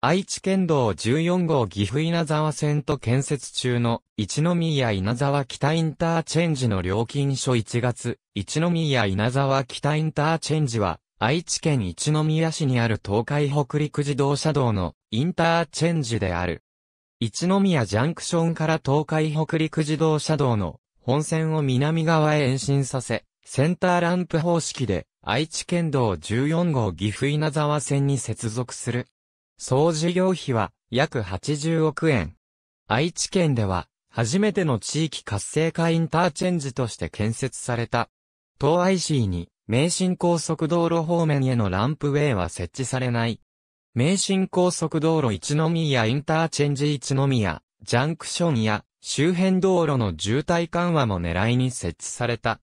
愛知県道14号岐阜稲沢線と建設中の一宮稲沢北インターチェンジの料金所1月、一宮稲沢北インターチェンジは、愛知県一宮市にある東海北陸自動車道のインターチェンジである。一宮ジャンクションから東海北陸自動車道の本線を南側へ延伸させ、センターランプ方式で愛知県道14号岐阜稲沢線に接続する。総事業費は約80億円。愛知県では初めての地域活性化インターチェンジとして建設された。東 IC に名神高速道路方面へのランプウェイは設置されない。名神高速道路一宮インターチェンジ一宮、ジャンクションや周辺道路の渋滞緩和も狙いに設置された。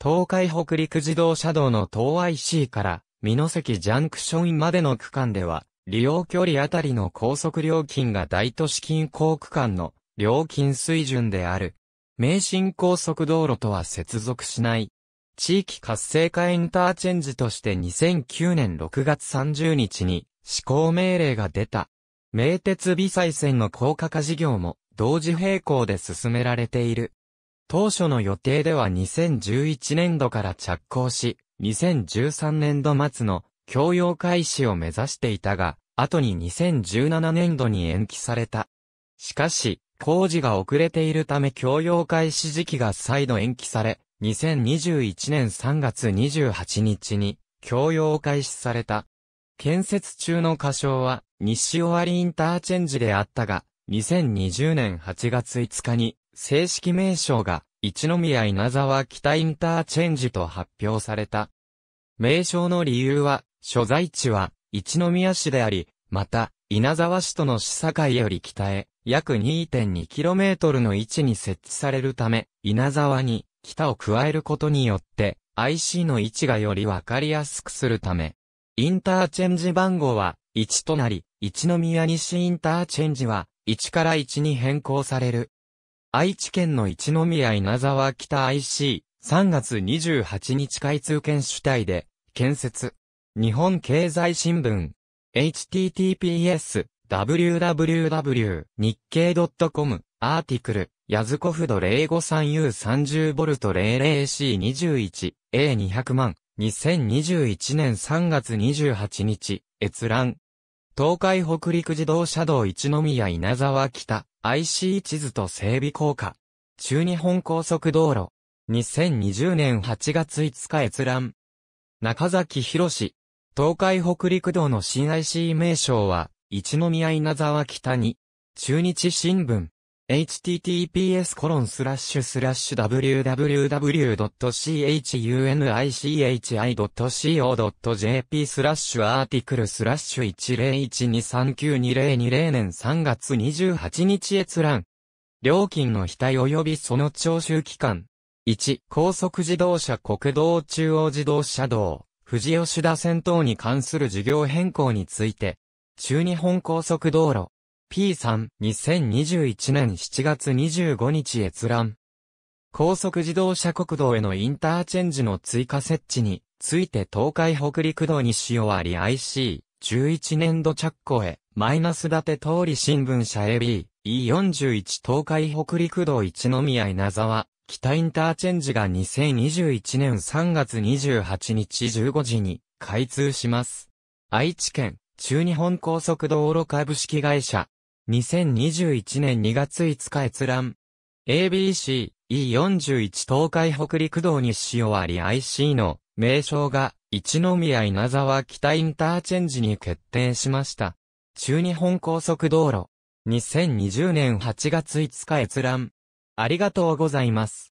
東海北陸自動車道の東 IC から美濃関ジャンクションまでの区間では利用距離あたりの高速料金が大都市近郊区間の料金水準である。名神高速道路とは接続しない。地域活性化インターチェンジとして2009年6月30日に施行命令が出た。名鉄微細線の高架化事業も同時並行で進められている。当初の予定では2011年度から着工し、2013年度末の供用開始を目指していたが、後に2017年度に延期された。しかし、工事が遅れているため供用開始時期が再度延期され、2021年3月28日に供用開始された。建設中の仮称は西尾割インターチェンジであったが、2020年8月5日に正式名称が一宮稲沢北インターチェンジと発表された。名称の理由は所在地は、一宮市であり、また、稲沢市との市境より北へ、約 2.2km の位置に設置されるため、稲沢に、北を加えることによって、IC の位置がよりわかりやすくするため、インターチェンジ番号は、1となり、一宮西インターチェンジは、1から1に変更される。愛知県の一宮稲沢北 IC、3月28日開通県主体で、建設。日本経済新聞 https www 日経 .com アーティクルヤズコフド0 5 3 u 3 0 v 0 0 c 2 1 a 2 0 0万2021年3月28日閲覧東海北陸自動車道一宮稲沢北 IC 地図と整備効果中日本高速道路2020年8月5日閲覧中崎博士東海北陸道の新 IC 名称は、一宮稲沢北に、中日新聞、https コロンスラッシュスラッシュ www.chunichi.co.jp スラッシュアーティクルスラッシュ1 0 1 2 3 9 2 0 2 0年3月28日閲覧。料金の額及びその徴収期間。1、高速自動車国道中央自動車道。富士吉田線等に関する事業変更について、中日本高速道路 P3 2021年7月25日閲覧。高速自動車国道へのインターチェンジの追加設置について東海北陸道西尾り IC 11年度着工へ、マイナス立て通り新聞社 AB、E41 東海北陸道一宮稲沢、北インターチェンジが2021年3月28日15時に開通します。愛知県、中日本高速道路株式会社。2021年2月5日閲覧。ABC、E41 東海北陸道西尾割 IC の名称が一宮稲沢北インターチェンジに決定しました。中日本高速道路。2020年8月5日閲覧。ありがとうございます。